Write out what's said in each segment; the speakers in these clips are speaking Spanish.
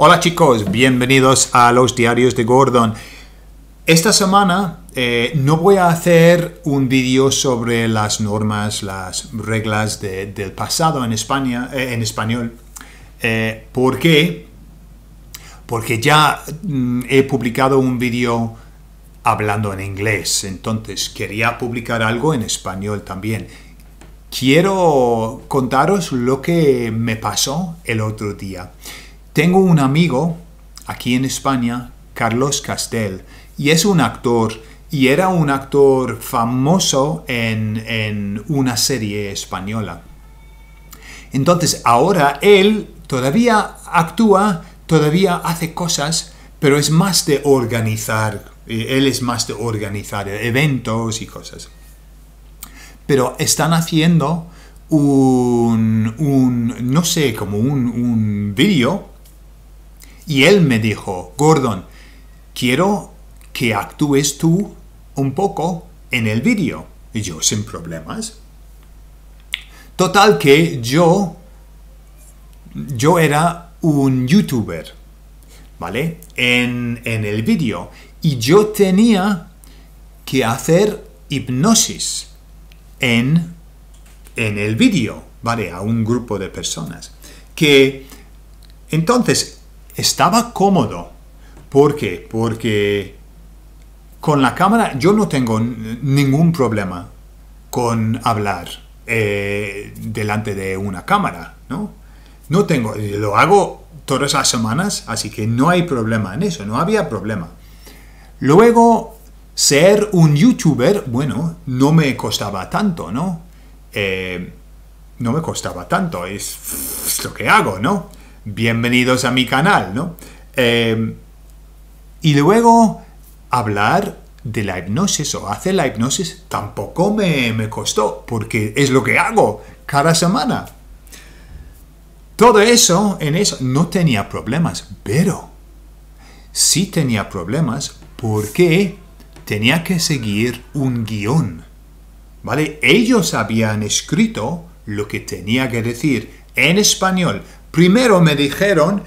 Hola chicos, bienvenidos a los diarios de Gordon. Esta semana eh, no voy a hacer un vídeo sobre las normas, las reglas del pasado en España, eh, en español. Eh, ¿Por qué? Porque ya mm, he publicado un vídeo hablando en inglés, entonces quería publicar algo en español también. Quiero contaros lo que me pasó el otro día. Tengo un amigo aquí en España, Carlos Castell, y es un actor y era un actor famoso en, una serie española. Entonces ahora él todavía actúa, todavía hace cosas, pero es más de organizar. Eh, él es más de organizar eventos y cosas. Pero están haciendo un, un no sé, como un, un vídeo y él me dijo, Gordon, quiero que actúes tú un poco en el vídeo. Y yo, sin problemas. Total que yo, yo era un youtuber, ¿vale? En, el vídeo. Y yo tenía que hacer hipnosis en, en el vídeo, ¿vale? A un grupo de personas. Que entonces estaba cómodo. ¿Por qué? Porque con la cámara yo no tengo ningún problema con hablar eh, delante de una cámara, ¿no? No tengo, lo hago todas las semanas, así que no hay problema en eso, no había problema. Luego, ser un youtuber, bueno, no me costaba tanto, ¿no? Eh, no me costaba tanto, es lo que hago, ¿no? bienvenidos a mi canal, ¿no? Em, y luego hablar de la hipnosis o hacer la hipnosis tampoco me, me costó, porque es lo que hago cada semana. Todo eso, en eso, no tenía problemas, pero sí tenía problemas porque tenía que seguir un guión. ¿Vale? Ellos habían escrito lo que tenía que decir en español, Primero me dijeron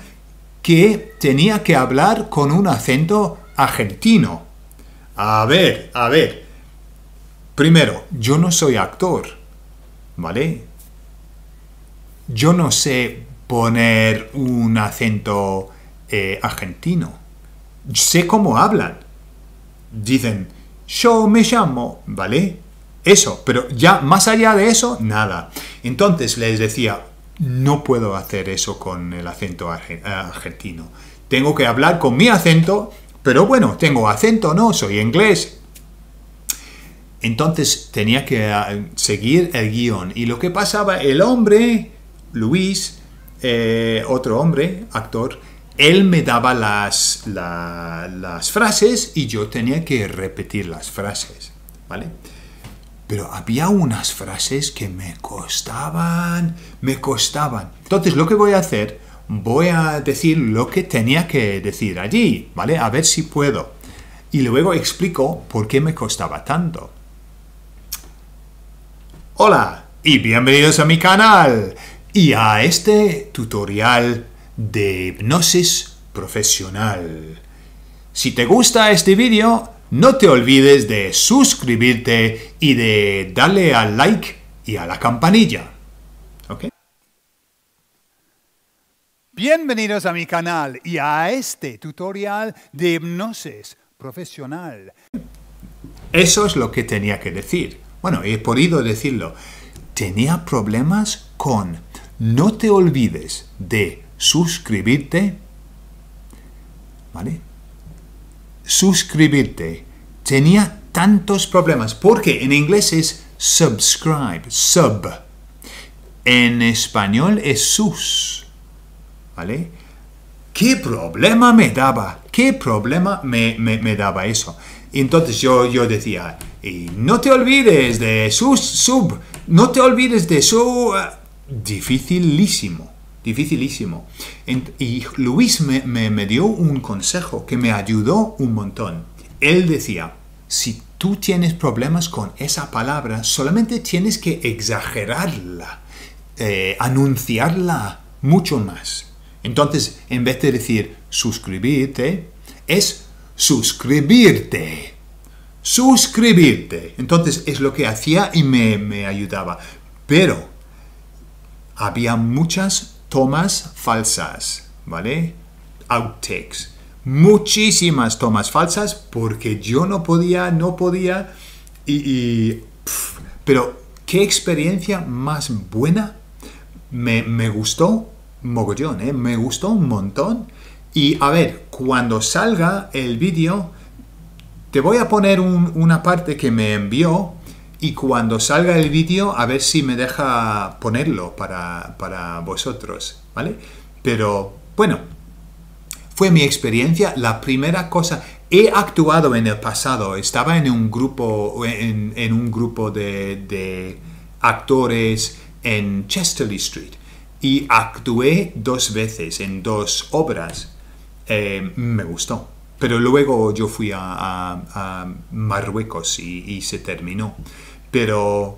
que tenía que hablar con un acento argentino. A ver, a ver. Primero, yo no soy actor, ¿vale? Yo no sé poner un acento eh, argentino. Sé cómo hablan. Dicen, yo me llamo, ¿vale? Eso, pero ya más allá de eso, nada. Entonces les decía, no puedo hacer eso con el acento argentino. Tengo que hablar con mi acento, pero bueno, tengo acento, no, soy inglés. Entonces tenía que ah, seguir el guión. Y lo que pasaba, el hombre, Luis, eh, otro hombre, actor, él me daba las, las frases y yo tenía que repetir las frases, ¿vale? pero había unas frases que me costaban, me costaban. Entonces lo que voy a hacer, voy a decir lo que tenía que decir allí, ¿vale? A ver si puedo. Y luego explico por qué me costaba tanto. Hola y bienvenidos a mi canal y a este tutorial de hipnosis profesional. Si te gusta este vídeo, no te olvides de suscribirte y de darle al like y a la campanilla. ¿Ok? Bienvenidos a mi canal y a este tutorial de hipnosis profesional. Eso es lo que tenía que decir. Bueno, he podido decirlo. Tenía problemas con no te olvides de suscribirte, ¿vale? suscribirte. Tenía tantos problemas porque en inglés es subscribe, sub. En español es sus. ¿Vale? ¿Qué problema me daba? ¿Qué problema me, daba eso? Entonces yo, yo decía, y no te olvides de sus, sub, no te olvides de su... Ah, dificilísimo dificilísimo. Y Luis me, dio un consejo que me ayudó un montón. Él decía, si tú tienes problemas con esa palabra, solamente tienes que exagerarla, eh, anunciarla mucho más. Entonces, en vez de decir suscribirte, es suscribirte. Suscribirte. Entonces es lo que hacía y me, me ayudaba. Pero había muchas tomas falsas, ¿vale? Outtakes. Muchísimas tomas falsas porque yo no podía, no podía y... pero qué experiencia más buena. Me, gustó mogollón, ¿eh? Me gustó un montón. Y a ver, cuando salga el vídeo, te voy a poner una parte que me envió y cuando salga el vídeo, a ver si me deja ponerlo para, vosotros, ¿vale? Pero bueno, fue mi experiencia. La primera cosa, he actuado en el pasado, estaba en un grupo, en, un grupo de, actores en Chesterley Street y actué dos veces en dos obras. Eh, me gustó. Pero luego yo fui a, Marruecos y se terminó. Pero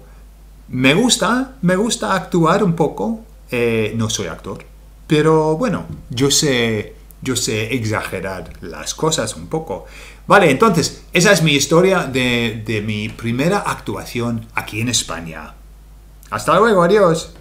me gusta, me gusta actuar un poco. Eh, no soy actor, pero bueno, yo sé, yo sé exagerar las cosas un poco. Vale, entonces, esa es mi historia de, de mi primera actuación aquí en España. Hasta luego, adiós.